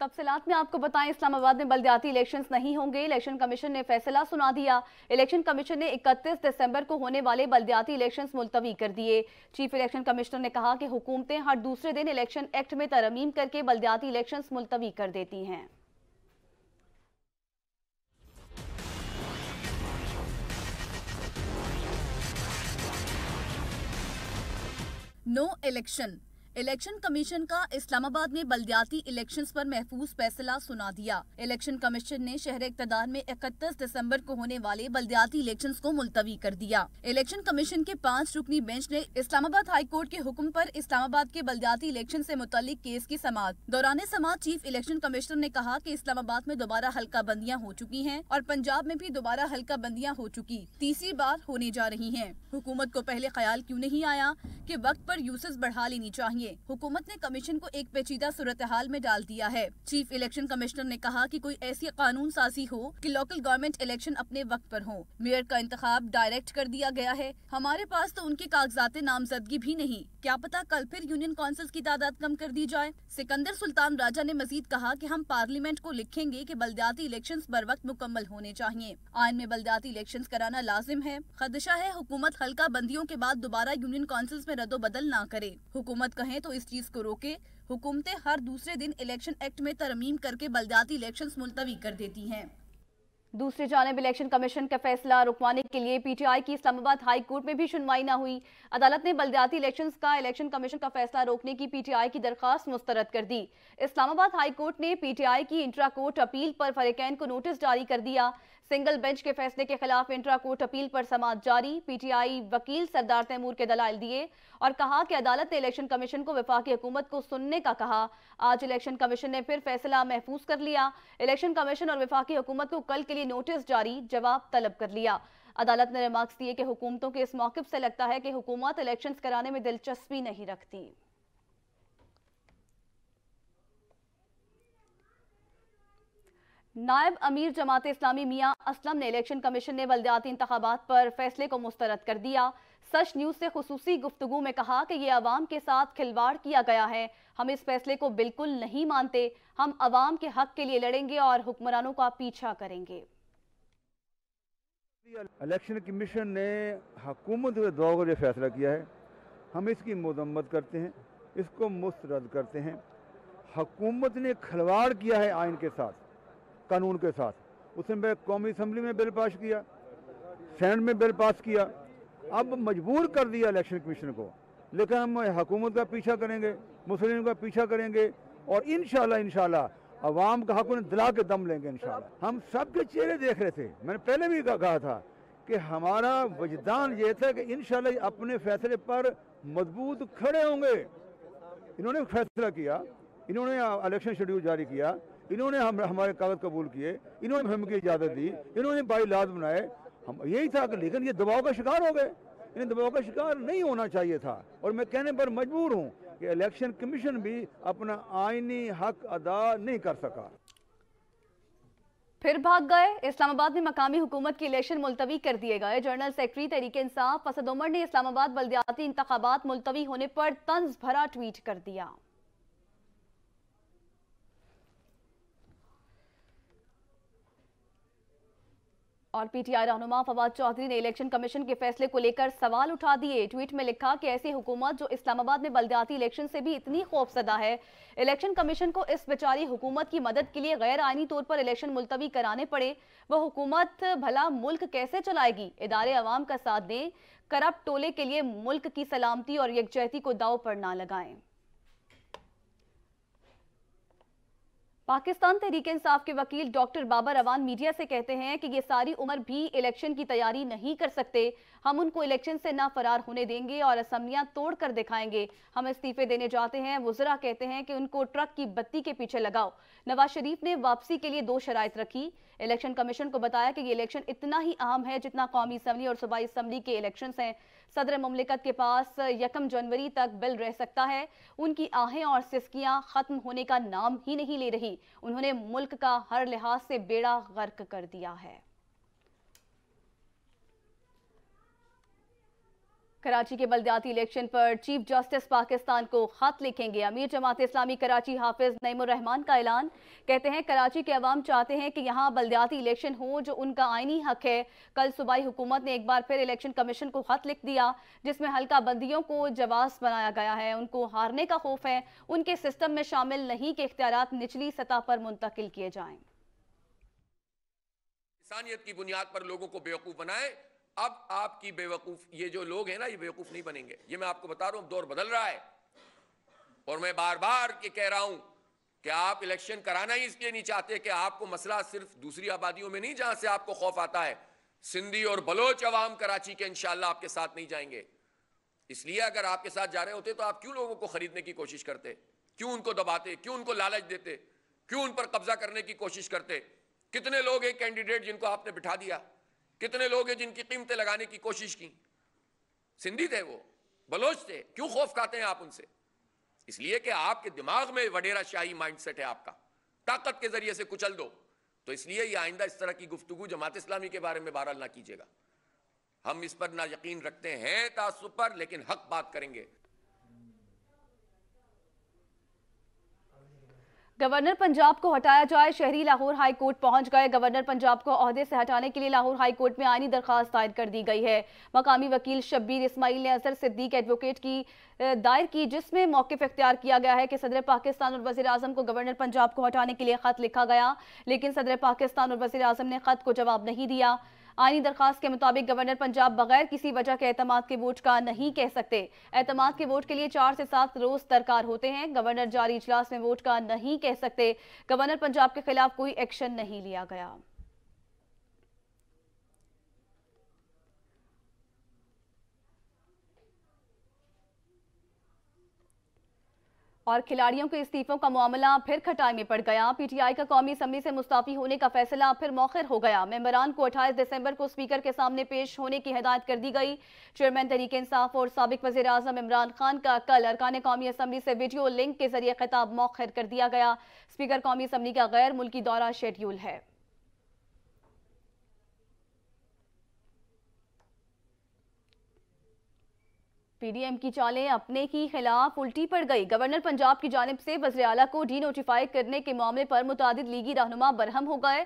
तफसलात में आपको बताएं इस्लामाबाद में बलदियाती इलेक्शंस नहीं होंगे इलेक्शन कमीशन ने फैसला सुना दिया इलेक्शन कमीशन ने 31 दिसंबर को होने वाले बलदियाती इलेक्शंस मुलतवी कर दिए चीफ इलेक्शन कमिश्नर ने कहा कि हुकूमतें हर दूसरे दिन इलेक्शन एक्ट में तरमीम करके बलदियाती इलेक्शंस मुलतवी कर देती हैं no no election election commission का इस्लामाबाद में बलदियाती इलेक्शंस पर महफूज फैसला सुना दिया इलेक्शन कमीशन ने शहर इकतदार में इकतीस दिसंबर को होने वाले बलदियाती इलेक्शन को मुलतवी कर दिया इलेक्शन कमीशन के पाँच रुकनी बेंच ने इस्लामाबाद हाई कोर्ट के हुक्म पर इस्लामाबाद के बलदियाती इलेक्शन ऐसी मुतल केस की समाज दौरान समाज चीफ इलेक्शन कमिश्नर ने कहा की इस्लामाबाद में दोबारा हल्का बंदियाँ हो चुकी है और पंजाब में भी दोबारा हल्का बंदियाँ हो चुकी तीसरी बार होने जा रही है हुकूमत को पहले ख्याल क्यूँ नहीं आया की वक्त आरोप यूसेज बढ़ा लेनी चाहिए लिए हुकूमत ने कमीशन को एक पेचीदा सूरत हाल में डाल दिया है चीफ इलेक्शन कमिश्नर ने कहा कि कोई ऐसी कानून साजी हो कि लोकल गवर्नमेंट इलेक्शन अपने वक्त पर हो मेयर का इंतखाब डायरेक्ट कर दिया गया है हमारे पास तो उनके कागजात नामजदगी भी नहीं क्या पता कल फिर यूनियन काउंसिल की तादाद कम कर दी जाए सिकंदर सुल्तान राजा ने मजीद कहा की हम पार्लियामेंट को लिखेंगे की बलदियाती इलेक्शन बर वक्त मुकम्मल होने चाहिए आयन में बलदियाती इलेक्शन कराना लाजिम है खदशा है हुकूमत हल्का बंदियों के बाद दोबारा यूनियन काउंसिल में रदो बदल न करे हुकूमत कहे हैं तो इस चीज को रोके हुकूमतें हर दूसरे दिन इलेक्शन एक्ट में तरमीम करके बलदाती इलेक्शन मुलतवी कर देती हैं दूसरी जानब इलेक्शन कमीशन का फैसला रुकवाने के लिए पीटीआई की इस्लामाबाद हाई कोर्ट में भी सुनवाई न हुई अदालत ने बलदियाती इलेक्शन का इलेक्शन कमीशन का फैसला रोकने की पीटीआई की दरखास्त मुस्तरद कर दी इस्लामाबाद हाई कोर्ट ने पीटीआई की इंट्रा कोर्ट अपील पर फरीकैन को नोटिस जारी कर दिया सिंगल बेंच के फैसले के खिलाफ इंट्रा कोर्ट अपील पर समाज जारी पीटीआई वकील सरदार तैमूर के दलाल दिए और कहा कि अदालत ने इलेक्शन कमीशन को विफाकी हुकूमत को सुनने का कहा आज इलेक्शन कमीशन ने फिर फैसला महफूज कर लिया इलेक्शन कमीशन और विफाकी हुकूमत को कल के लिए नोटिस जारी जवाब तलब कर लिया अदालत ने रिमार्क्स दिए कि हुकूमतों के इस मौकफ से लगता है कि हुकूमत इलेक्शन कराने में दिलचस्पी नहीं रखती नायब अमीर जमात इस्लामी मियाँ असलम ने इलेक्शन कमीशन ने बलदियाती इंतबात पर फैसले को मुस्तरद कर दिया सच न्यूज़ से खसूसी गुफ्तु में कहा कि ये आवाम के साथ खिलवाड़ किया गया है हम इस फैसले को बिल्कुल नहीं मानते हम आवाम के हक के लिए लड़ेंगे और हुक्मरानों का पीछा करेंगे इलेक्शन कमीशन ने के दौर फैसला किया है हम इसकी मजम्मत करते हैं इसको मुस्तरद करते हैं हकूमत ने खिलवाड़ किया है आइन के साथ कानून के साथ उसने मैं कौमी असम्बली में बिल पास किया सेंट में बिल पास किया अब मजबूर कर दिया इलेक्शन कमीशन को लेकिन हम हुकूमत का पीछा करेंगे मुस्लिम का पीछा करेंगे और इन शाला अवाम का हक उन्हें दिला के दम लेंगे इन हम सब के चेहरे देख रहे थे मैंने पहले भी कहा था कि हमारा वजदान ये था कि इन अपने फैसले पर मजबूत खड़े होंगे इन्होंने फैसला किया इन्होंने इलेक्शन शेड्यूल जारी किया इन्होंने हम हमारे कागज कबूल किए इन्होंने हम की इजाज़त दी इन्होंने बाई बाईलाज बनाए हम यही था कि लेकिन ये दबाव का शिकार हो गए इन्हें दबाव का शिकार नहीं होना चाहिए था और मैं कहने पर मजबूर हूँ कि इलेक्शन कमीशन भी अपना आइनी हक अदा नहीं कर सका फिर भाग गए इस्लामाबाद में मकामी हुकूमत के इलेक्शन मुलतवी कर दिए गए जनरल सेक्रेटरी तरीके इंसाफ असद उमर ने इस्लामाबाद बल्दियाती इंतबात मुलतवी होने पर तंज भरा ट्वीट कर दिया और पीटीआई रहनुमा फवाद चौधरी ने इलेक्शन कमीशन के फैसले को लेकर सवाल उठा दिए ट्वीट में लिखा कि ऐसी हुकूमत जो इस्लामाबाद में बलदियाती इलेक्शन से भी इतनी खौफजदा है इलेक्शन कमीशन को इस बेचारी हुकूमत की मदद के लिए गैर आइनी तौर पर इलेक्शन मुलतवी कराने पड़े वह हुकूमत भला मुल्क कैसे चलाएगी इदारे आवाम का साथ दें करप्ट टोले के लिए मुल्क की सलामती और यकजहती को दाव पर ना लगाएं पाकिस्तान तहरीक इंसाफ के वकील डॉक्टर बाबर अवान मीडिया से कहते हैं कि ये सारी उम्र भी इलेक्शन की तैयारी नहीं कर सकते हम उनको इलेक्शन से ना फरार होने देंगे और असम्बलियां तोड़ कर दिखाएंगे हम इस्तीफे देने जाते हैं वजरा कहते हैं कि उनको ट्रक की बत्ती के पीछे लगाओ नवाज शरीफ ने वापसी के लिए दो शराय रखी इलेक्शन कमीशन को बताया कि ये इलेक्शन इतना ही अहम है जितना कौमी असम्बली और सूबाई असम्बली के इलेक्शन हैं सदर ममलिकत के पास यकम जनवरी तक बिल रह सकता है उनकी आहें और सिस्कियां खत्म होने का नाम ही नहीं ले रही उन्होंने मुल्क का हर लिहाज से बेड़ा गर्क कर दिया है कराची के बलदियाती इलेक्शन पर चीफ जस्टिस पाकिस्तान को खत लिखेंगे अमीर जमात इस्लामी कराची हाफिज नईमान का ऐलान कहते हैं कराची के अवाम चाहते हैं कि यहाँ बलदियाती इलेक्शन हो जो उनका आइनी हक है कल सूबाई हुकूमत ने एक बार फिर इलेक्शन कमीशन को खत लिख दिया जिसमें हल्का बंदियों को जवाब बनाया गया है उनको हारने का खौफ है उनके सिस्टम में शामिल नहीं के इख्तियार निचली सतह पर मुंतकिल किए जाए इंसानियत की बुनियाद पर लोगों को बेवकूफ़ बनाए अब आपकी बेवकूफ़ ये जो लोग हैं ना ये बेवकूफ़ नहीं बनेंगे ये मैं आपको बता रहा हूं दौर बदल रहा है और मैं बार बार ये कह रहा हूं कि आप इलेक्शन कराना ही इसलिए नहीं चाहते कि आपको मसला सिर्फ दूसरी आबादियों में नहीं जहां से आपको खौफ आता है सिंधी और बलोच अवाम कराची के इंशाला आपके साथ नहीं जाएंगे इसलिए अगर आपके साथ जा रहे होते तो आप क्यों लोगों को खरीदने की कोशिश करते क्यों उनको दबाते क्यों उनको लालच देते क्यों उन पर कब्जा करने की कोशिश करते कितने लोग हैं कैंडिडेट जिनको आपने बिठा दिया कितने लोग हैं जिनकी कीमतें लगाने की कोशिश की सिंधी थे वो बलोच थे क्यों खौफ खाते हैं आप उनसे इसलिए कि आपके दिमाग में वडेरा शाही माइंडसेट है आपका ताकत के जरिए से कुचल दो तो इसलिए ये आइंदा इस तरह की गुफ्तु जमात इस्लामी के बारे में बहरहाल ना कीजिएगा हम इस पर ना यकीन रखते हैं तासुब पर लेकिन हक बात करेंगे गवर्नर पंजाब को हटाया जाए शहरी लाहौर हाई कोर्ट पहुंच गए गवर्नर पंजाब को अहदे से हटाने के लिए लाहौर हाई कोर्ट में आईनी दरखास्त दायर कर दी गई है मकामी वकील शब्बीर इस्माइल ने अजहर सिद्दीक एडवोकेट की दायर की जिसमें मौके अख्तियार किया गया है कि सदर पाकिस्तान और वजी अजम को गवर्नर पंजाब को हटाने के लिए खत लिखा गया लेकिन सदर पाकिस्तान और वजी अजम ने खत को जवाब नहीं दिया आईनी दरखास्त के मुताबिक गवर्नर पंजाब बगैर किसी वजह के अहतम के वोट का नहीं कह सकते अहतम के वोट के लिए चार से सात रोज दरकार होते हैं गवर्नर जारी इजलास में वोट का नहीं कह सकते गवर्नर पंजाब के खिलाफ कोई एक्शन नहीं लिया गया और खिलाड़ियों के इस्तीफों का मामला फिर खटाई में पड़ गया पीटीआई का कौमी असम्बली से मुस्ताफी होने का फैसला फिर मौखर हो गया मेम्बरान को 28 दिसंबर को स्पीकर के सामने पेश होने की हिदायत कर दी गई चेयरमैन तरीक इंसाफ और सबक वजी अजम इमरान खान का कल अरकान कौमी असम्बली से वीडियो लिंक के जरिए खिताब मौखर कर दिया गया स्पीकर कौमी असम्बली का गैर मुल्की दौरा शेड्यूल है पीडीएम की चालें अपने की खिलाफ उल्टी पड़ गई गवर्नर पंजाब की जानब से वजर को डी नोटिफाई करने के मामले पर मुतद लीगी रहनुमा बरहम हो गए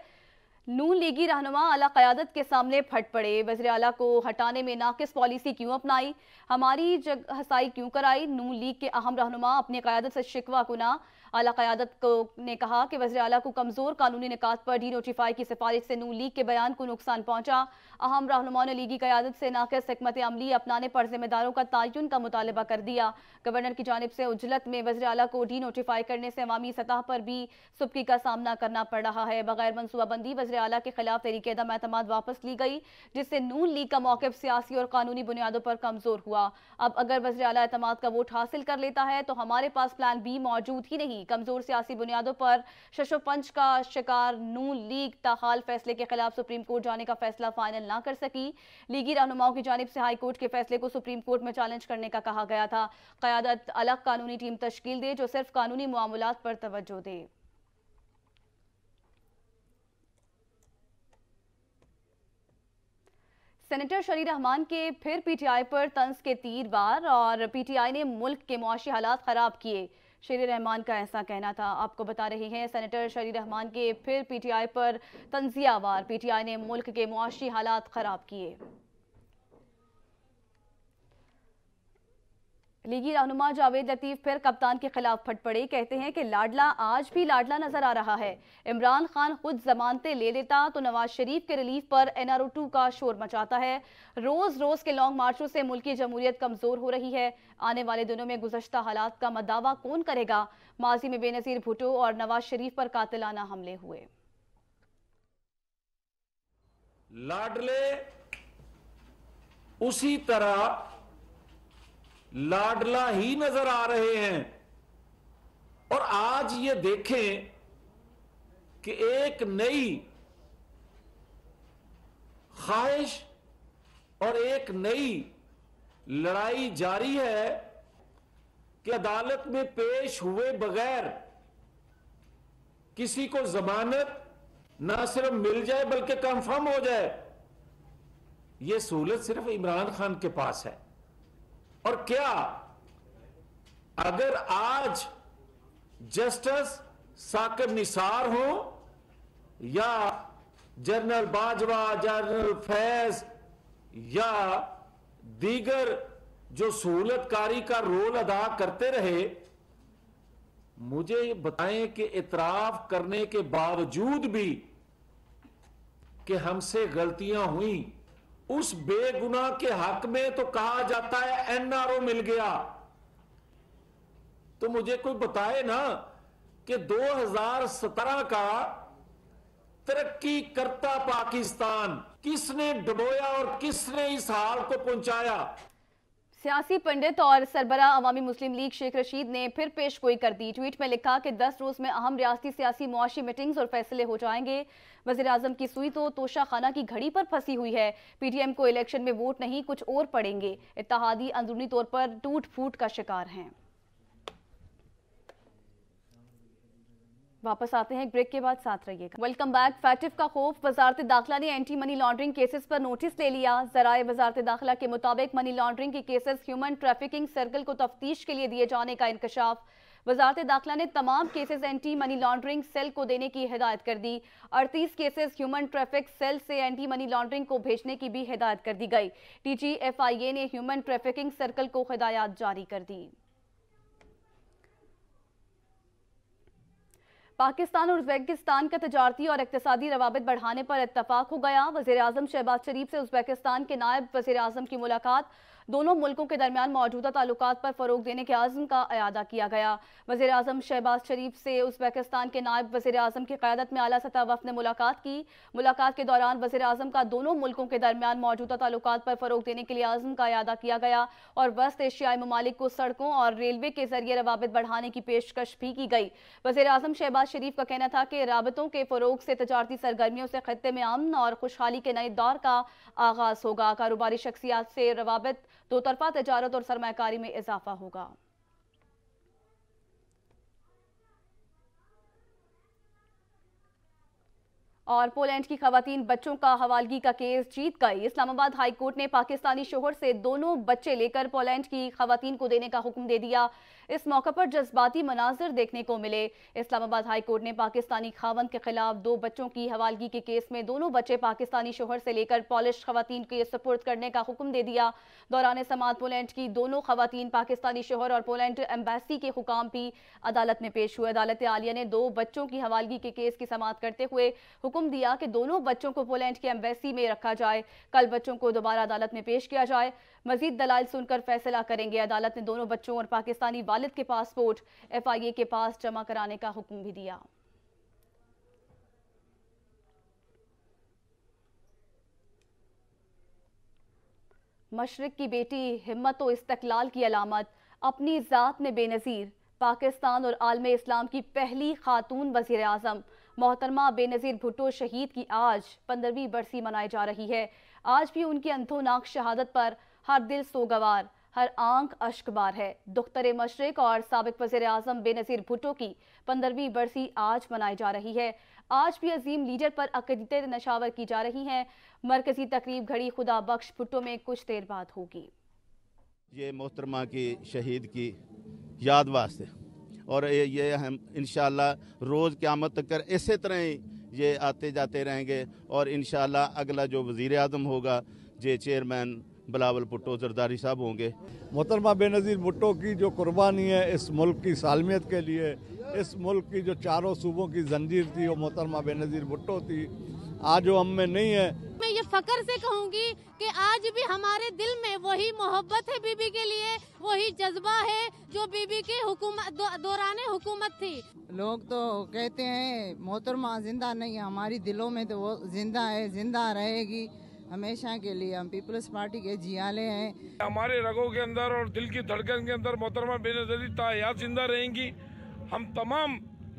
नून लीगी रहनुमा अला क्यादत के सामने फट पड़े वजर अला को हटाने में नाकिस पॉलिसी क्यों अपनाई हमारी जग हसाई क्यों कराई नून लीग के अहम रहनुमा अपनी क्यादत से शिकवा को ना अला क्यादत को ने कहा कि वजी अला को कमज़ोर कानूनी निकात पर डी नोटिफाई की सिफारिश से नू लीग के बयान को नुकसान पहुंचा अहम रहनुमाओं ने लीगी क्यादत से नाकस हमत अमली अपनाने पर जिम्मेदारों का तयन का मुतालबा कर दिया गवर्नर की जानब से उजलत में वजर अला को डी नोटिफाई करने से अवमी सतह पर भी सुबकी का सामना करना पड़ रहा है बगैर मनसूबाबंदी वजर अला के खिलाफ तहरीक दम एतम वापस ली गई जिससे नून लीग का मौक़ सियासी और कानूनी बुनियादों पर कमज़ोर हुआ अब अगर वजर अला एतम का वोट हासिल कर लेता है तो हमारे पास प्लान बी मौजूद ही नहीं नहीं कमजोर सियासी बुनियादों पर शशोपंच का शिकार नू लीग तहाल फैसले के खिलाफ सुप्रीम कोर्ट जाने का फैसला फाइनल ना कर सकी लीगी रहनुमाओं की जानब से हाईकोर्ट के फैसले को सुप्रीम कोर्ट में चैलेंज करने का कहा गया था क्यादत अलग कानूनी टीम तश्कील दे जो सिर्फ कानूनी मामला पर तोज्जो दे सेनेटर शरीर रहमान के फिर पीटीआई पर तंज के तीर बार और पीटीआई ने मुल्क के मुआशी हालात खराब किए शरी रहमान का ऐसा कहना था आपको बता रही हैं सेनेटर शरी रहमान के फिर पीटीआई पर तंजियावार पीटीआई ने मुल्क के मुआशी हालात ख़राब किए लीगी रहनुमा जावेद लतीफ़ फिर कप्तान के खिलाफ फट पड़े कहते हैं कि लाडला आज भी लाडला नजर आ रहा है इमरान खान खुद जमानते ले लेता तो नवाज शरीफ के रिलीफ पर एनआरओ टू का शोर मचाता है रोज रोज के लॉन्ग मार्चों से मुल्क की जमहूरियत कमजोर हो रही है आने वाले दिनों में गुजशत हालात का मदावा कौन करेगा माजी में बेनजीर भुटो और नवाज शरीफ पर कातिलाना हमले हुए लाडले उसी तरह लाडला ही नजर आ रहे हैं और आज ये देखें कि एक नई ख्वाहिश और एक नई लड़ाई जारी है कि अदालत में पेश हुए बगैर किसी को जमानत ना सिर्फ मिल जाए बल्कि कंफर्म हो जाए यह सहूलत सिर्फ इमरान खान के पास है और क्या अगर आज जस्टिस साकिब निसार हो या जनरल बाजवा जनरल फैज या दीगर जो सहूलतकारी का रोल अदा करते रहे मुझे बताएं कि इतराफ करने के बावजूद भी कि हमसे गलतियां हुई उस बेगुनाह के हक में तो कहा जाता है एनआरओ मिल गया तो मुझे कोई बताए ना कि 2017 का तरक्की करता पाकिस्तान किसने डबोया और किसने इस हाल को पहुंचाया सियासी पंडित और सरबरा अवामी मुस्लिम लीग शेख रशीद ने फिर पेश गोई कर दी ट्वीट में लिखा कि 10 रोज में अहम रियाती सियासी मुआशी मीटिंग्स और फैसले हो जाएंगे वजीर अजम की सुई तो तोशा खाना की घड़ी पर फंसी हुई है पीटीएम को इलेक्शन में वोट नहीं कुछ और पड़ेंगे इतिहादी अंदरूनी तौर पर टूट फूट का शिकार हैं वापस आते हैं ब्रेक के बाद साथ रहिएगा वेलकम बैक फैटिफ का खौफ वजारत दाखिला ने एंटी मनी लॉन्ड्रिंग केसेस पर नोटिस ले लिया जराए वजारत दाखिला के मुताबिक मनी लॉन्ड्रिंग के केसेस ह्यूमन ट्रैफिकिंग सर्कल को तफ्तीश के लिए दिए जाने का इंकशाफ वजारत दाखिला ने तमाम cases anti money laundering cell को देने की हिदायत कर दी अड़तीस केसेस ह्यूमन ट्रैफिक सेल से एंटी मनी लॉन्ड्रिंग को भेजने की भी हिदायत कर दी गई टी जी एफ आई ए ने ह्यूमन ट्रैफिकिंग सर्कल को हिदायत जारी कर दी पाकिस्तान और उज्बेकिस्तान का तजारती और इकतदी रवाबित बढ़ाने पर इतफाक हो गया वजी अजम शहबाज शरीफ से उज्बेकिस्तान के नायब वजी अजम की मुलाकात दोनों मुल्कों के दरमियान मौजूदा ताल्लुक पर फ़रोग देने के आज़म का अदा किया गया वजी अजम शहबाज शरीफ से उज्बेकिस्तान के नायब वजी अजम की क्यादत में अला सतह वफ ने मुलाकात की मुलाकात के दौरान वजी अजम का दोनों मुल्कों के दरमियान मौजूदा ताल्लुक पर फ़रोग देने के लिए आज़म का अदा किया गया और वस्त एशियाई ममालिक को सड़कों और रेलवे के जरिए रवाबित बढ़ाने की पेशकश भी की गई वजी अजम शहबाज शरीफ का कहना था कि रबतों के फ़रोग से तजारती सरगर्मियों से खत्े में अमन और खुशहाली के नए दौर का आगाज़ होगा कारोबारी शख्सियात से रवाबत दो तरफा तजारत और सरमाकारी में इजाफा होगा और पोलैंड की खातन बच्चों का हवालगी का केस जीत गई इस्लामाबाद हाई कोर्ट ने पाकिस्तानी शोहर से दोनों बच्चे लेकर पोलैंड की खातन को देने का हुक्म दे दिया इस मौके पर जज्बाती मनाजिर देखने को मिले इस्लामाबाद हाईकोर्ट ने पाकिस्तानी खावन के खिलाफ दो बच्चों की हवालगी के केस में दोनों बच्चे पाकिस्तानी शोहर से लेकर पॉलिश खवतन के सपुर्द करने का हुक्म दे दिया दौरान समात पोलैंड की दोनों खवतन पाकिस्तानी शोहर और पोलैंड एम्बेसी के हुकाम भी अदालत में पेश हुए अदालत आलिया ने दो बच्चों की हवालगी के केस की समात करते हुए हुक्म दिया कि दोनों बच्चों को पोलैंड की एम्बेसी में रखा जाए कल बच्चों को दोबारा अदालत में पेश किया जाए मजीद दलाल सुनकर फैसला करेंगे अदालत ने दोनों बच्चों और पाकिस्तानी वालिद के पासपोर्ट एफआईए के पास जमा कराने का हुक्म भी दिया मशरक की बेटी हिम्मत और इस्तकलाल की अलामत अपनी ज़ात में बेनज़ीर पाकिस्तान और आलम इस्लाम की पहली खातून वजीर अजम मोहतरमा बेनज़ीर भुट्टो शहीद की आज पंद्रहवीं बरसी मनाई जा रही है आज भी उनकी नाक शहादत पर हर दिल सोगवार हर आंख अश्कबार है दुख्तर मशरक और सबक वजे अजम बेनज़ीर भुट्टो की पंद्रहवीं बरसी आज मनाई जा रही है आज भी अजीम लीडर पर अकदीतें नशावर की जा रही हैं मरकजी तकरीब घड़ी खुदा बख्श भुट्टो में कुछ देर बाद होगी ये मोहतरमा की शहीद की याद वास्ते और ये, ये हम इन रोज़ क़्यामत तक कर इसी तरह ही ये आते जाते रहेंगे और इन अगला जो वज़ी अजम होगा ये चेयरमैन बिलावल भुट्टो जरदारी साहब होंगे मोहतरमा बेनज़ीर भुट्टो की जो कुर्बानी है इस मुल्क की सालमियत के लिए इस मुल्क की जो चारों सूबों की जंजीर थी वो मोहतरमा बेनज़ीर भुट्टो थी आज वो हम में नहीं है मैं ये फकर से कहूँगी कि आज भी हमारे दिल में वही मोहब्बत है बीबी के लिए वही जज्बा है जो बीबी के हुकूमत दो, दौरान हुकूमत थी लोग तो कहते हैं मोहतरमा जिंदा नहीं है हमारी दिलों में तो वो जिंदा है जिंदा रहेगी हमेशा के लिए हम पीपल्स पार्टी के जियाले हैं हमारे रगों के अंदर और दिल की धड़कन के अंदर मोहतरमा बेनजरी तायात जिंदा रहेंगी हम तमाम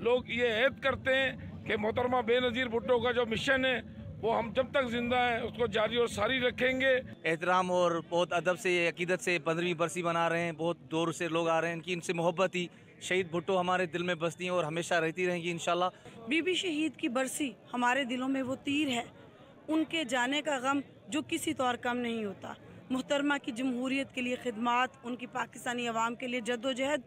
लोग ये ऐद करते हैं कि मोहतरमा बेनज़ीर भुट्टो का जो मिशन है वो हम जब तक जिंदा है उसको जारी और सारी रखेंगे एहतराम और बहुत अदब से अकीदत से पंद्रहवीं बरसी मना रहे हैं बहुत दूर से लोग आ रहे हैं इनकी इनसे मोहब्बत ही शहीद भुट्टो हमारे दिल में बसती हैं और हमेशा रहती रहेंगी इन बीबी शहीद की बरसी हमारे दिलों में वो तीर है उनके जाने का गम जो किसी तौर तो कम नहीं होता मुहतरमा की जमहूरीत के लिए खदमात उनकी पाकिस्तानी आवाम के लिए जदोजहद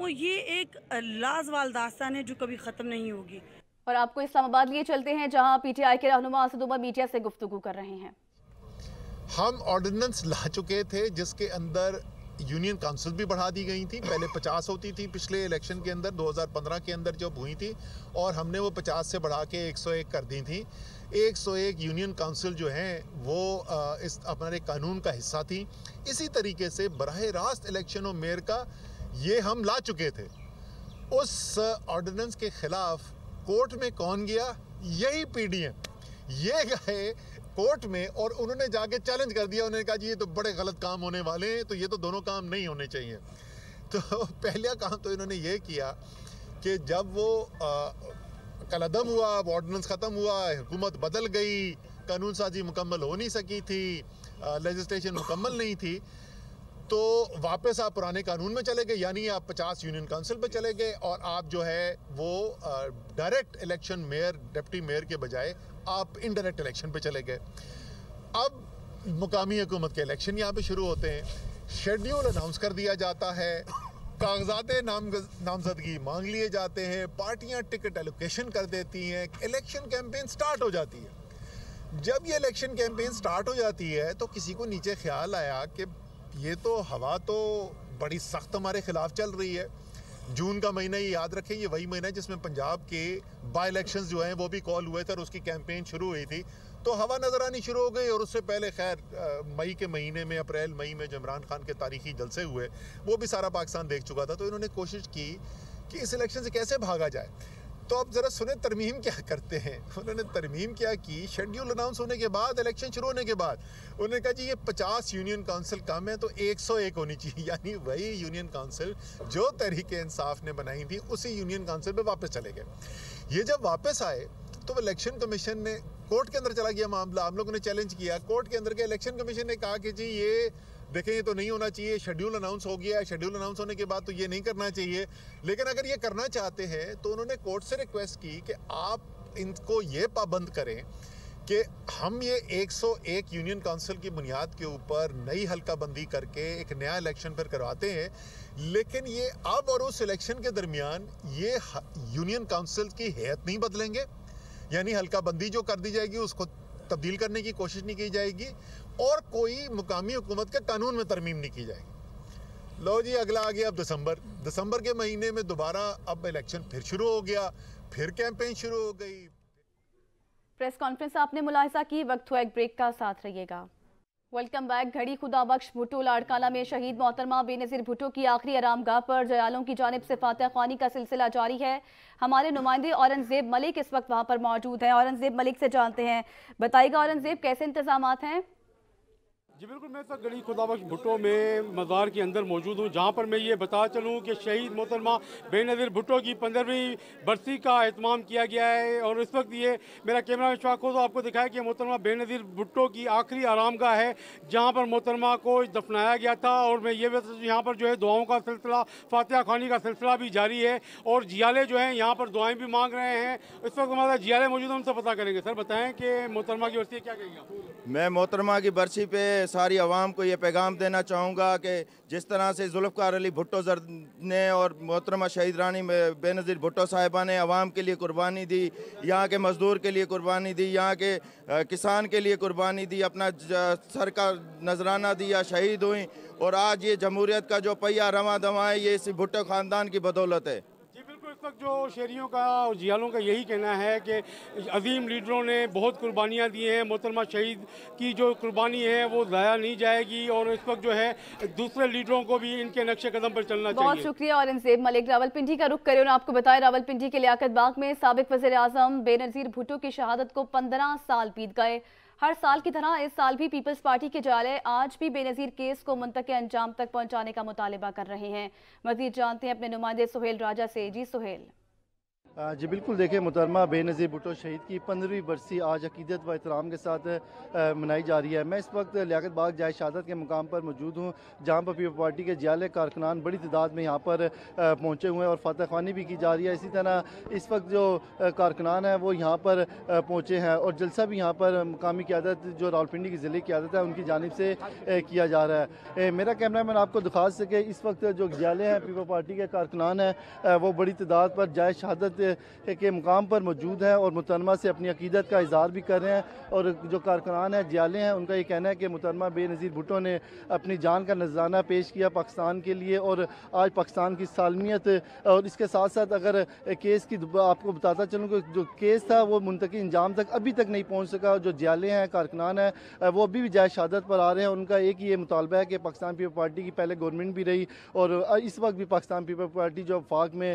वो ये एक लाजवाल दास्तान है जो कभी ख़त्म नहीं होगी और आपको इस्लामाबाद लिए चलते हैं जहाँ पी टी आई के रहनुमा उमर मीडिया से गुफ्तु कर रहे हैं हम ऑर्डिनेंस ला चुके थे जिसके अंदर यूनियन काउंसिल भी बढ़ा दी गई थी पहले 50 होती थी पिछले इलेक्शन के अंदर 2015 के अंदर जब हुई थी और हमने वो 50 से बढ़ा के 101 कर दी थी 101 यूनियन काउंसिल जो हैं वो इस अपने कानून का हिस्सा थी इसी तरीके से बरह रास्त इलेक्शन और मेयर का ये हम ला चुके थे उस ऑर्डिनेंस के ख़िलाफ़ कोर्ट में कौन गया यही पी ये गए कोर्ट में और उन्होंने जाके चैलेंज कर दिया उन्होंने कहा जी ये तो बड़े गलत काम होने वाले हैं तो ये तो दोनों काम नहीं होने चाहिए तो पहला काम तो इन्होंने ये किया कि जब वो कलदम हुआ ऑर्डिनेंस ख़त्म हुआ हुकूमत बदल गई कानून साजी मुकम्मल हो नहीं सकी थी लजिस्लेशन मुकम्मल नहीं थी तो वापस आप पुराने कानून में चले गए यानी आप 50 यूनियन काउंसिल पर चले गए और आप जो है वो direct election mayor deputy mayor के बजाय आप इनडायरेक्ट इलेक्शन पे चले गए अब मुकामी हुकूमत के इलेक्शन यहाँ पे शुरू होते हैं शेड्यूल अनाउंस कर दिया जाता है कागजात नाम नामजदगी मांग लिए जाते हैं पार्टियाँ टिकट एलोकेशन कर देती हैं इलेक्शन कैंपेन स्टार्ट हो जाती है जब ये इलेक्शन कैंपेन स्टार्ट हो जाती है तो किसी को नीचे ख्याल आया कि ये तो हवा तो बड़ी सख्त हमारे खिलाफ चल रही है जून का महीना ये याद रखें ये वही महीना है जिसमें पंजाब के बाई इलेक्शन जो हैं वो भी कॉल हुए थे और उसकी कैंपेन शुरू हुई थी तो हवा नज़र आनी शुरू हो गई और उससे पहले खैर मई के महीने में अप्रैल मई में जो इमरान खान के तारीखी जलसे हुए वो भी सारा पाकिस्तान देख चुका था तो इन्होंने कोशिश की कि इस इलेक्शन से कैसे भागा जाए तो आप ज़रा सुने तरमीम क्या करते हैं उन्होंने तरमीम क्या की शेड्यूल अनाउंस होने के बाद इलेक्शन शुरू होने के बाद उन्होंने कहा जी ये पचास यूनियन काउंसिल कम है तो एक सौ एक होनी चाहिए यानी वही यूनियन काउंसिल जो तहरीक इंसाफ ने बनाई थी उसी यूनियन काउंसिल पर वापस चले गए ये जब वापस आए तो इलेक्शन कमीशन ने कोर्ट के अंदर चला गया मामला हम लोगों ने चैलेंज किया कोर्ट के अंदर के इलेक्शन कमीशन ने कहा कि जी ये देखें ये तो नहीं होना चाहिए शेड्यूल अनाउंस हो गया है शेड्यूल अनाउंस होने के बाद तो ये नहीं करना चाहिए लेकिन अगर ये करना चाहते हैं तो उन्होंने कोर्ट से रिक्वेस्ट की कि आप इनको ये पाबंद करें कि हम ये 101 यूनियन काउंसिल की बुनियाद के ऊपर नई हल्का बंदी करके एक नया इलेक्शन पर करवाते हैं लेकिन ये अब और उस इलेक्शन के दरमियान ये यूनियन काउंसिल की हैत नहीं बदलेंगे यानी हल्काबंदी जो कर दी जाएगी उसको तब्दील करने की कोशिश नहीं की जाएगी और कोई मुकामी हुकूमत के कानून में तरमीम नहीं की जाएगी लो जी अगला आ गया अब दिसंबर दिसंबर के महीने में दोबारा अब इलेक्शन फिर शुरू हो गया फिर कैंपेन शुरू हो गई प्रेस कॉन्फ्रेंस आपने मुलाहिजा की वक्त हुआ एक ब्रेक का साथ रहिएगा वेलकम बैक घड़ी खुदा बख्श भुटो लाड़काना में शहीद मोहतरमा बेनज़ीर भुटो की आखिरी आराम गाह पर जयालों की जानब से फातह खानी का सिलसिला जारी है हमारे नुमाइंदे औरंगज़ेब मलिक इस वक्त वहाँ पर मौजूद हैं औरंगज़ेब मलिक से जानते हैं बताइएगा औरंगज़ेब कैसे इंतजाम हैं जी बिल्कुल मैं सर गली खुदाबख्श भुट्टो में मज़ार के अंदर मौजूद हूँ जहाँ पर मैं ये बता चलूँ कि शहीद मोहतरमा बेनज़ीर भुट्टो की पंद्रहवीं बरसी का अहतमाम किया गया है और इस वक्त ये मेरा कैमरा में शौक हो तो आपको दिखाया कि मोहतरमा बेनज़ीर भुट्टो की आखिरी आरामगाह है जहाँ पर मोहतरमा को दफनाया गया था और मैं ये यहाँ पर जो है दुआओं का सिलसिला फातह खानी का सिलसिला भी जारी है और जियाले जो हैं यहाँ पर दुआएँ भी मांग रहे हैं इस वक्त हमारे जियाले मौजूद हैं उनसे पता करेंगे सर बताएँ कि मोहतरमा की बरसी क्या कहेंगे मैं मोहतरमा की बरसी पे सारी आवाम को ये पैगाम देना चाहूँगा कि जिस तरह से जुल्फ़ार अली भुट्टो जर ने और मोहतरमा शहीद रानी बेनज़ीर भुट्टो साहिबा ने आवाम के लिए कुर्बानी दी यहाँ के मज़दूर के लिए कुर्बानी दी यहाँ के किसान के लिए कुर्बानी दी अपना सर का नजराना दिया शहीद हुई और आज ये जमहूरीत का जो पहिया रवा दवा है ये इसी भुट्टो ख़ानदान की बदौलत है तक जो शहरीों का और जियालों का यही कहना है कि अजीम लीडरों ने बहुत कुर्बानियाँ दी हैं मोहतरमा शहीद की जो कुर्बानी है वो ज़ाया नहीं जाएगी और इस वक्त जो है दूसरे लीडरों को भी इनके नक्शे कदम पर चलना बहुत चाहिए शुक्रिया और इनसेब मलिक रावलपिंडी का रुख करें आपको बताया रावलपिंडी के लियाकत बाग में सबक वजे अजम बेनज़ीर भुटो की शहादत को पंद्रह साल बीत गए हर साल की तरह इस साल भी पीपल्स पार्टी के जाले आज भी बेनजीर केस को मुंतक के अंजाम तक पहुंचाने का मुतालबा कर रहे हैं मजीद जानते हैं अपने नुमाइंदे सुहेल राजा से जी सुहेल जी बिल्कुल देखें मुतरमा बेनज़ीर भुटो शहीद की पंद्रहवीं बरसी आज अकीदत व एहतराम के साथ मनाई जा रही है मैं इस वक्त लियात बाग जाय शहादत के मुकाम पर मौजूद हूँ जहाँ पर पीपल पार्टी के जियाल कारकुनान बड़ी तादाद में यहाँ पर पहुँचे हुए हैं और फतह खानी भी की जा रही है इसी तरह इस वक्त जो कारकुनान हैं वो यहाँ पर पहुँचे हैं और जलसा भी यहाँ पर मकामी क्यादत जो रावलपिंडी की ज़िले की आदत है उनकी जानब से किया जा रहा है मेरा कैमरा मैन आपको दिखा सके इस वक्त जो जियाले हैं पीपल पार्टी के कारकुनान हैं वो बड़ी तादाद पर जाय शहादत के मुकाम पर मौजूद हैं और मुतरमा से अपनी अकीदत का इजहार भी कर रहे हैं और जो कारकुनान हैं जियाले हैं उनका ये कहना है कि मुतरमा बेनज़ीर भुटो ने अपनी जान का नजराना पेश किया पाकिस्तान के लिए और आज पाकिस्तान की सालमियत और इसके साथ साथ अगर केस की आपको बताता चलूँ कि जो केस था वो मुंतकी इंजाम तक अभी तक नहीं पहुँच सका जो जियाले हैं कारकनान हैं वो अभी भी जाय शहादत पर आ रहे हैं उनका एक ही ये मुतालबा है कि पाकिस्तान पीपल पार्टी की पहले गवर्नमेंट भी रही और इस वक्त भी पाकिस्तान पीपल पार्टी जो फाक में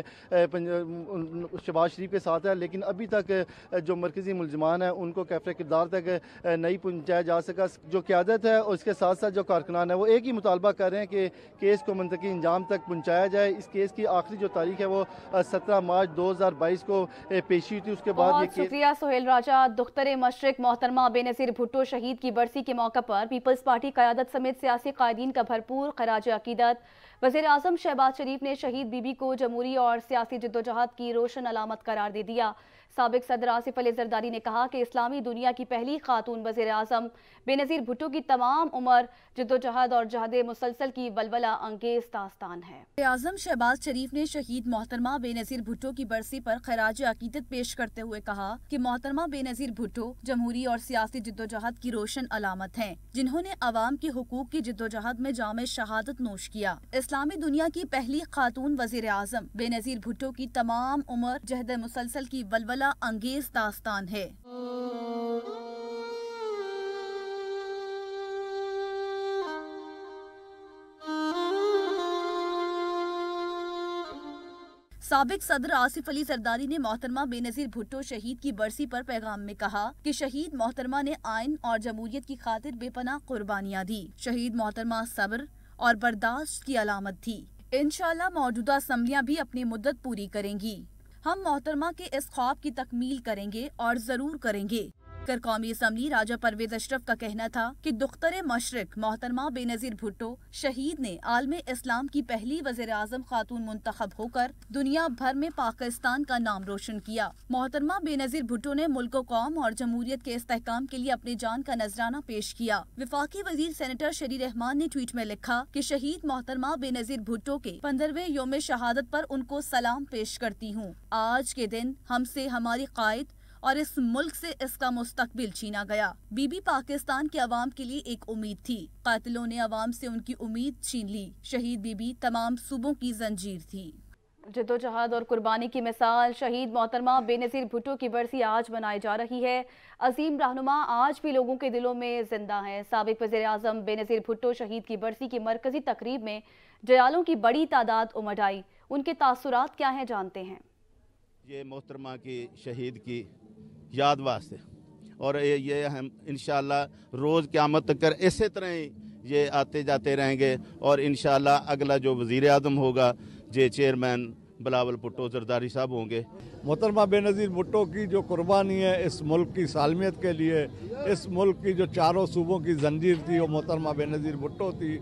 शबाज शरीफ के साथ है लेकिन अभी तक जो मरकज़ी मुलजमान है उनको कैफे किरदार तक नहीं पहुँचाया जा सका जो क्यादत है और इसके साथ साथ जो कारकुनान है वो एक ही मुतालबा कर रहे हैं कि केस को मनतकी इंजाम तक पहुँचाया जाए इस केस की आखिरी जो तारीख है वो सत्रह मार्च दो हज़ार बाईस को पेशी हुई थी उसके बाद शुक्रिया सोहेल राजा दुख्तर मशरक मोहतरमा बेनजीर भुट्टो शहीद की बरसी के मौके पर पीपल्स पार्टी क्यादत समेत सियासी कायदीन का भरपूर खराज अकीदत वजीर अजम शहबाज शरीफ ने शहीद बीबी को जमहूरी और सियासी जद्दोजहद की रोशन अलामत करार दे दिया सबक सदर आसिफ अली जरदारी ने कहा कि इस्लामी दुनिया की पहली खातून वजे अजम बेनज़ीर भुट्टो की तमाम उम्र जदोजहद और जहद मुसलसल की बलबला अंगेज दास्तान है आजम शहबाज शरीफ ने शहीद मोहतरमा बेनज़ीर भुट्टो की बरसी पर खराज अकीदत पेश करते हुए कहा कि मोहतरमा बेनज़ीर भुट्टो जमहूरी और सियासी जदोजहद की रोशन अलामत है जिन्होंने आवाम के हकूक की जदोजहद में जाम शहादत नोश किया इस्लामी दुनिया की पहली खातून वजीर अजम बेनज़ीर भुट्टो की तमाम उम्र जहद मुसलसल की बलबला मुआवजा अंगेज दास्तान है सबक सदर आसिफ अली सरदारी ने मोहतरमा बेनजीर भुट्टो शहीद की बरसी पर पैगाम में कहा कि शहीद मोहतरमा ने आयन और जमहूरियत की खातिर बेपनाह कुर्बानियाँ दी शहीद मोहतरमा सब्र और बर्दाश्त की अलामत थी इन मौजूदा असम्बलियाँ भी अपनी मुद्दत पूरी करेंगी हम मोहतरमा के इस ख्वाब की तकमील करेंगे और जरूर करेंगे कर कौमी असम्बली राजा परवेज अशरफ का कहना था कि दुख्तर मशरक मोहतरमा बेनजीर भुट्टो शहीद ने आलम इस्लाम की पहली वजीर अजम खातून मुंतब होकर दुनिया भर में पाकिस्तान का नाम रोशन किया मोहतरमा बेनजीर भुट्टो ने मुल्क कौम और जमहूरियत के इस्तेकाम के लिए अपने जान का नजराना पेश किया विफाकी वजीर सेनेटर शरी रहमान ने ट्वीट में लिखा की शहीद मोहतरमा बेनजीर भुट्टो के पंद्रहवें योम शहादत आरोप उनको सलाम पेश करती हूँ आज के दिन हमसे हमारी कायद और इस मुल्क से इसका मुस्तकबिल छीना गया बीबी पाकिस्तान के अवाम के लिए एक उम्मीद थी कातिलों ने अवाम से उनकी उम्मीद छीन ली शहीद बीबी तमाम सूबों की जंजीर थी जदोजहद और कुर्बानी की मिसाल शहीद मोहतरमा बेनज़ीर भुट्टो की बरसी आज मनाई जा रही है अजीम रहनुमा आज भी लोगों के दिलों में जिंदा हैं सबक वजे अजम बेनज़ीर भुट्टो शहीद की बरसी की मरकजी तकरीब में जयालों की बड़ी तादाद उमड़ आई उनके तासुरात क्या हैं जानते हैं ये मोहतरमा की शहीद की याद वास्ते और ये, ये हम इन रोज़ क़्यामत तक कर तरह ही ये आते जाते रहेंगे और इन अगला जो वज़ी अजम होगा जे चेयरमैन बिलावल भुट्टो जरदारी साहब होंगे मोहतरमा बेनज़ीर भुट्टो की जो कुर्बानी है इस मुल्क की सालमियत के लिए इस मुल्क की जो चारों सूबों की जंजीर थी वो मोहतरमा बेनज़ीर भुट्टो थी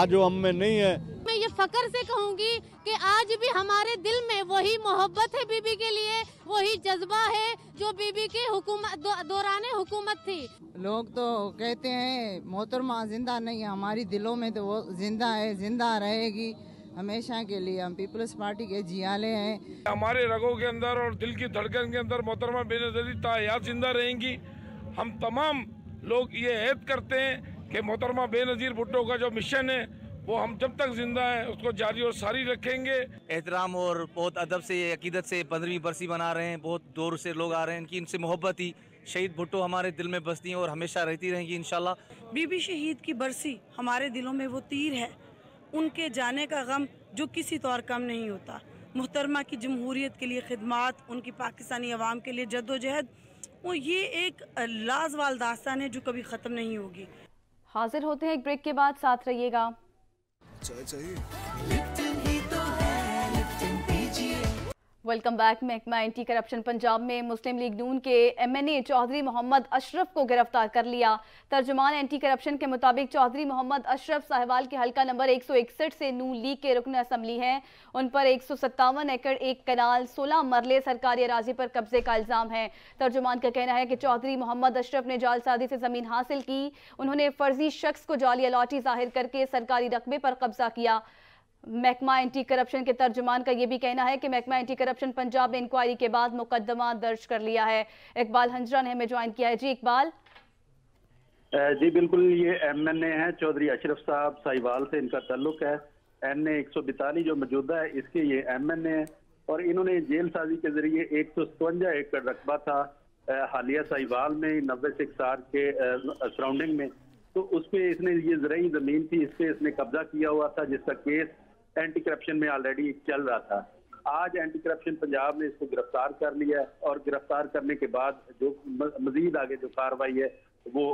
आज वो हम में नहीं है मैं ये फकर से कहूँगी कि आज भी हमारे दिल में वही मोहब्बत है बीबी के लिए वही जज्बा है जो बीबी के हुकूमत दो, हुकूमत थी लोग तो कहते हैं मोहतरमा जिंदा नहीं है हमारी दिलों में तो वो जिंदा है जिंदा रहेगी हमेशा के लिए हम पीपल्स पार्टी के जियाले हैं हमारे रगों के अंदर और दिल की धड़कन के अंदर मोहतरमा बेनजरी तायात जिंदा रहेंगी हम तमाम लोग ये ऐद करते हैं कि मोहतरमा बेनज़ीर भुट्टो का जो मिशन है वो हम जब तक जिंदा हैं उसको जारी और सारी रखेंगे एहतराम और बहुत अदब से अकीदत से पंद्रहवीं बरसी मना रहे हैं बहुत दूर से लोग आ रहे हैं इनकी इनसे मोहब्बत ही शहीद भुट्टो हमारे दिल में बसती हैं और हमेशा रहती रहेंगी इनशाला बीबी शहीद की बरसी हमारे दिलों में वो तीर है उनके जाने का गम जो किसी तौर कम नहीं होता मुहतरमा की जमहूरीत के लिए खदमात उनकी पाकिस्तानी आवाम के लिए जद्दोजहद वो ये एक लाजवाल दास्तान है जो कभी ख़त्म नहीं होगी हाजिर होते हैं एक ब्रेक के बाद साथ रहिएगा 在这。वेलकम बैक महकमा एंटी करप्शन पंजाब में मुस्लिम लीग नून के एमएनए चौधरी मोहम्मद अशरफ को गिरफ्तार कर लिया तर्जुमान एंटी करप्शन के मुताबिक चौधरी मोहम्मद अशरफ साहिवाल के हल्का नंबर 161 से नून लीग के रुकन असम्बली हैं उन पर एक एकड़ एक कनाल 16 मरले सरकारी अराजी पर कब्जे का इल्ज़ाम है तर्जुमान का कहना है कि चौधरी मोहम्मद अशरफ ने जालसाजी से ज़मीन हासिल की उन्होंने फर्जी शख्स को जाली अलाटी जाहिर करके सरकारी रकबे पर कब्जा किया महकमा एंटी करप्शन के तर्जुमान का यह भी कहना है कि महकमा एंटी करप्शन पंजाब ने इंक्वायरी के बाद मुकदमा दर्ज कर लिया है इकबाल हंजरा ने हमें ज्वाइन किया है जी इकबाल जी बिल्कुल ये एम एन ए है चौधरी अशरफ साहब साहिवाल से इनका तल्लुक है एन ए एक सौ बतालीस जो मौजूदा है इसके ये एम एन ए है और इन्होंने जेल साजी के जरिए एक सौ सतवंजा एकड़ रकबा था हालिया साहिवाल में नब्बे सिक्सार के सराउंडिंग में तो उस पर इसने ये जरिए ज़मीन थी इस पर इसने कब्जा किया हुआ था जिसका केस एंटी करप्शन में ऑलरेडी चल रहा था आज एंटी करप्शन पंजाब ने इसको गिरफ्तार कर लिया और गिरफ्तार करने के बाद जो मजीद आगे जो कार्रवाई है वो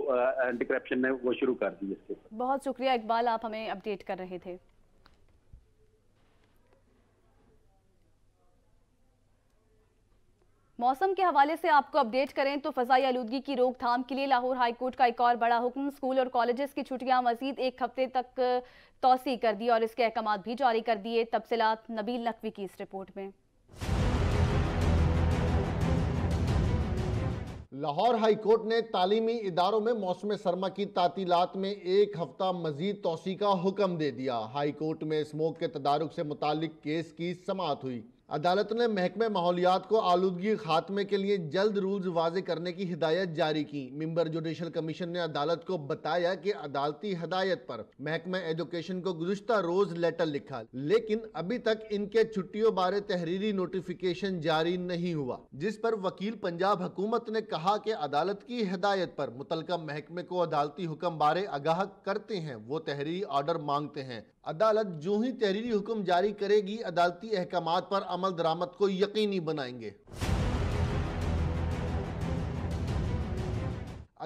एंटी करप्शन ने वो शुरू कर दी इसके बहुत शुक्रिया इकबाल आप हमें अपडेट कर रहे थे मौसम के हवाले से आपको अपडेट करें तो फजाई आलूदगी की रोकथाम के लिए लाहौर हाईकोर्ट का एक और बड़ा हुक्म स्कूल और कॉलेजेस की छुट्टियां मजीद एक हफ्ते तक तोसी कर दी और इसके अहकाम भी जारी कर दिए तफसलत नबील नकवी की इस रिपोर्ट में लाहौर हाई कोर्ट ने तालीमी इदारों में मौसम सरमा की तातीलत में एक हफ्ता मजीद तोसी का हुक्म दे दिया हाई कोर्ट में स्मोक के तदारक से मुतल केस की समात हुई अदालत ने महकमे माहौलियात को आलूदगी खात्मे के लिए जल्द रूल्स वाजे करने की हिदायत जारी की मेंबर जुडिशल कमीशन ने अदालत को बताया कि अदालती हदायत पर महकमे एजुकेशन को गुजशत रोज लेटर लिखा लेकिन अभी तक इनके छुट्टियों बारे तहरीरी नोटिफिकेशन जारी नहीं हुआ जिस पर वकील पंजाब हुकूमत ने कहा कि अदालत की हिदायत पर मुतलका महकमे को अदालती हुक्म बारे आगाह करते हैं वो तहरीरी ऑर्डर मांगते हैं अदालत जो ही तहरीरी हुक्म जारी करेगी अदालती अहकाम पर अमल दरामद को यकीनी बनाएंगे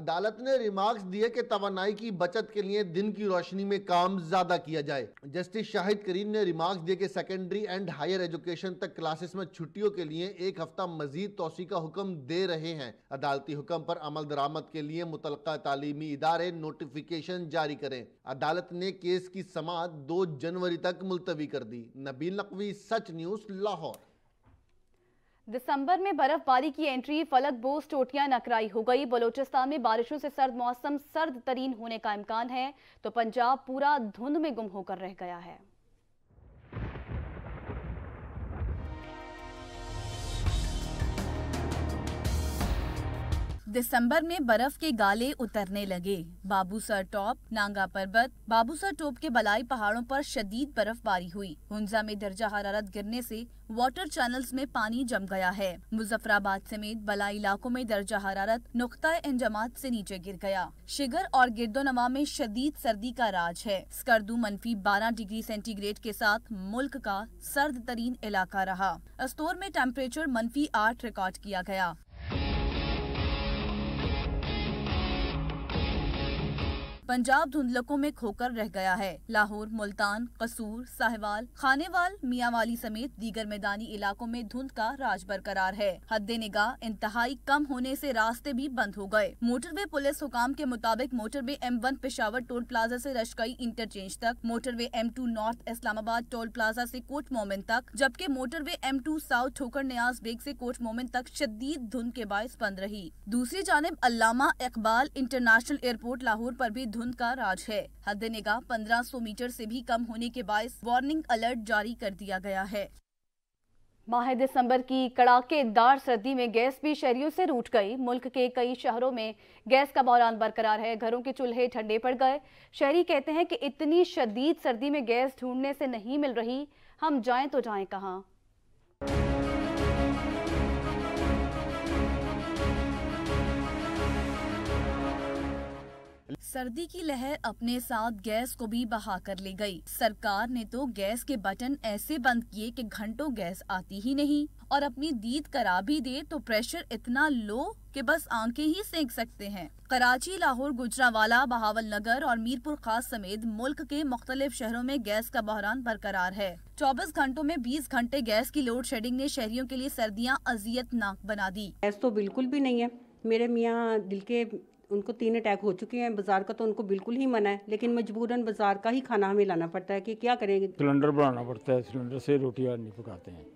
अदालत ने रिमार्क्स दिए कि तवानाई की बचत के लिए दिन की रोशनी में काम ज्यादा किया जाए जस्टिस शाहिद करीम ने रिमार्क्स दिए कि सेकेंडरी एंड हायर एजुकेशन तक क्लासेस में छुट्टियों के लिए एक हफ्ता मजीद तोसी का हुक्म दे रहे हैं अदालती हुक्म पर अमल दरामद के लिए मुतल तालीमी इदारे नोटिफिकेशन जारी करें अदालत ने केस की समात दो जनवरी तक मुलतवी कर दी नबीन नकवी सच न्यूज लाहौर दिसंबर में बर्फबारी की एंट्री फलक बोस टोटियां नकराई हो गई बलोचिस्तान में बारिशों से सर्द मौसम सर्द तरीन होने का इम्कान है तो पंजाब पूरा धुंध में गुम होकर रह गया है दिसंबर में बर्फ के गाले उतरने लगे बाबूसर टॉप नांगा पर्वत बाबूसर टॉप के बलाई पहाड़ों पर शदीद बर्फबारी हुई हुंजा में दर्जा हरारत गिरने से वाटर चैनल्स में पानी जम गया है मुजफ्फराबाद समेत बलाई इलाकों में दर्जा हरारत नुकता इंजमात से नीचे गिर गया शिगर और गिरदोनवा में शदीद सर्दी का राज है स्कर्दू मनफी बारह डिग्री सेंटीग्रेड के साथ मुल्क का सर्द तरीन इलाका रहा अस्तोर में टेम्परेचर मनफी आठ रिकॉर्ड किया गया पंजाब धुंधलकों में खोकर रह गया है लाहौर मुल्तान कसूर साहिवाल खानेवाल मियावाली समेत दीगर मैदानी इलाकों में धुंध का राज बरकरार है हद निगाह इंतहाई कम होने से रास्ते भी बंद हो गए मोटरवे पुलिस हुकाम के मुताबिक motorway M one Peshawar toll plaza ऐसी रशकई इंटरचेंज तक motorway M two north Islamabad toll plaza ऐसी कोट मोमिन तक जबकि मोटरवे एम टू साउथ ठोकर न्याज बेग ऐसी कोट मोमिन तक शदीद धुंध के बायस बंद रही दूसरी जानब अलामा इकबाल इंटरनेशनल एयरपोर्ट लाहौर आरोप भी धुंध का राज है हद निगाह 1500 मीटर से भी कम होने के बायस वार्निंग अलर्ट जारी कर दिया गया है माह दिसंबर की कड़ाकेदार सर्दी में गैस भी शहरियों से रूट गई मुल्क के कई शहरों में गैस का बौरान बरकरार है घरों के चूल्हे ठंडे पड़ गए शहरी कहते हैं कि इतनी शदीद सर्दी में गैस ढूंढने से नहीं मिल रही हम जाएं तो जाएं कहाँ सर्दी की लहर अपने साथ गैस को भी बहा कर ले गई। सरकार ने तो गैस के बटन ऐसे बंद किए कि घंटों गैस आती ही नहीं और अपनी दीद करा भी दे तो प्रेशर इतना लो कि बस आंखें ही सेंक सकते हैं कराची लाहौर गुजरावाला बहावल नगर और मीरपुर खास समेत मुल्क के मुख्तलिफ शहरों में गैस का बहरान बरकरार है चौबीस घंटों में बीस घंटे गैस की लोड शेडिंग ने शहरियों के लिए सर्दियाँ अजियतनाक बना दी गैस तो बिल्कुल भी नहीं है मेरे मियाँ दिल के उनको तीन अटैक हो चुके हैं बाजार का तो उनको बिल्कुल ही मना है लेकिन मजबूरन बाजार का ही खाना हमें लाना पड़ता है कि क्या करेंगे सिलेंडर बनाना पड़ता है सिलेंडर से रोटी नहीं पकाते हैं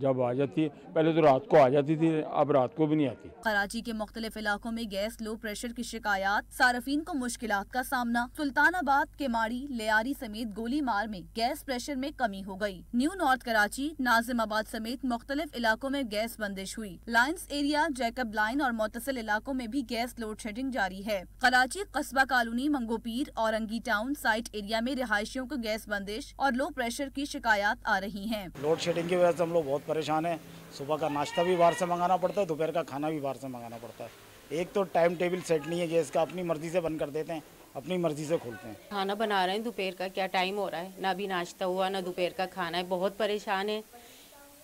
जब आ जाती है पहले तो रात को आ जाती थी अब रात को भी नहीं आती कराची के मुख्तलिफ इलाकों में गैस लो प्रेशर की शिकायत सार्फिन को मुश्किल का सामना सुल्तानाबाद के माड़ी लियारी समेत गोली मार में गैस प्रेशर में कमी हो गयी न्यू नॉर्थ कराची नाजिमाबाद समेत मुख्तलिफ इलाकों में गैस बंदिश हुई लाइन्स एरिया जैकब लाइन और मुतसिल इलाकों में भी गैस लोड शेडिंग जारी है कराची कस्बा कॉलोनी मंगोपीर और अंगी टाउन साइट एरिया में रिहायशियों को गैस बंदिश और लो प्रेशर की शिकायत आ रही है लोड शेडिंग की वजह से हम लोग बहुत परेशान है सुबह का नाश्ता भी बाहर से मंगाना पड़ता है दोपहर का खाना भी बाहर से मंगाना पड़ता है एक तो टाइम टेबल सेट नहीं है गैस का अपनी मर्ज़ी से बंद कर देते हैं अपनी मर्जी से खोलते हैं खाना बना रहे हैं दोपहर का क्या टाइम हो रहा है ना अभी नाश्ता हुआ ना दोपहर का खाना है बहुत परेशान है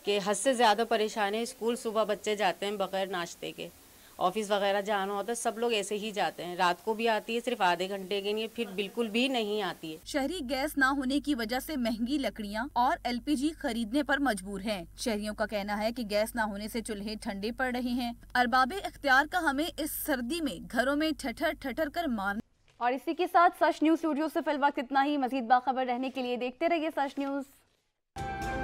कि हद से ज़्यादा परेशान है स्कूल सुबह बच्चे जाते हैं बगैर नाश्ते के ऑफिस वगैरह जाना होता है सब लोग ऐसे ही जाते हैं रात को भी आती है सिर्फ आधे घंटे के लिए फिर बिल्कुल भी नहीं आती है शहरी गैस न होने की वजह से महंगी लकड़ियां और एलपीजी खरीदने पर मजबूर हैं। शहरियों का कहना है कि गैस ना होने से चूल्हे ठंडे पड़ रहे हैं अरबाब इख्तियार का हमें इस सर्दी में घरों में ठठर ठठर कर मार और इसी के साथ सच न्यूज स्टूडियो ऐसी फिलहाल इतना ही मजीद बाखबर रहने के लिए देखते रहिए सच न्यूज